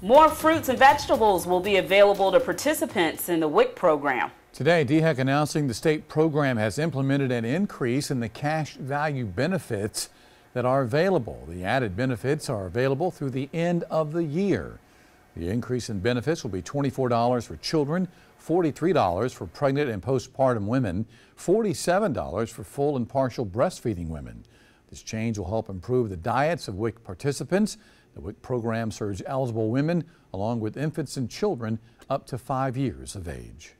More fruits and vegetables will be available to participants in the WIC program. Today, DHEC announcing the state program has implemented an increase in the cash value benefits that are available. The added benefits are available through the end of the year. The increase in benefits will be $24 for children, $43 for pregnant and postpartum women, $47 for full and partial breastfeeding women. This change will help improve the diets of WIC participants the program serves eligible women along with infants and children up to five years of age.